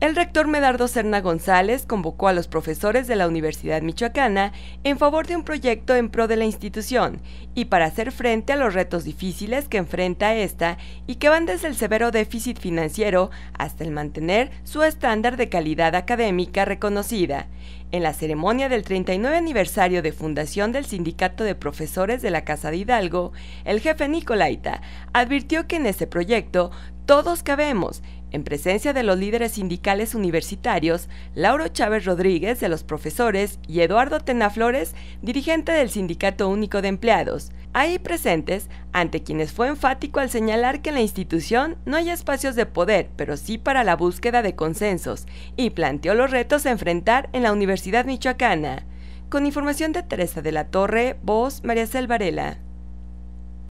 El rector Medardo Serna González convocó a los profesores de la Universidad Michoacana en favor de un proyecto en pro de la institución y para hacer frente a los retos difíciles que enfrenta esta y que van desde el severo déficit financiero hasta el mantener su estándar de calidad académica reconocida. En la ceremonia del 39 aniversario de fundación del Sindicato de Profesores de la Casa de Hidalgo, el jefe Nicolaita advirtió que en ese proyecto todos cabemos en presencia de los líderes sindicales universitarios, Lauro Chávez Rodríguez de los profesores y Eduardo Tenaflores, dirigente del Sindicato Único de Empleados, ahí presentes, ante quienes fue enfático al señalar que en la institución no hay espacios de poder, pero sí para la búsqueda de consensos, y planteó los retos a enfrentar en la Universidad Michoacana. Con información de Teresa de la Torre, voz María Selvarela.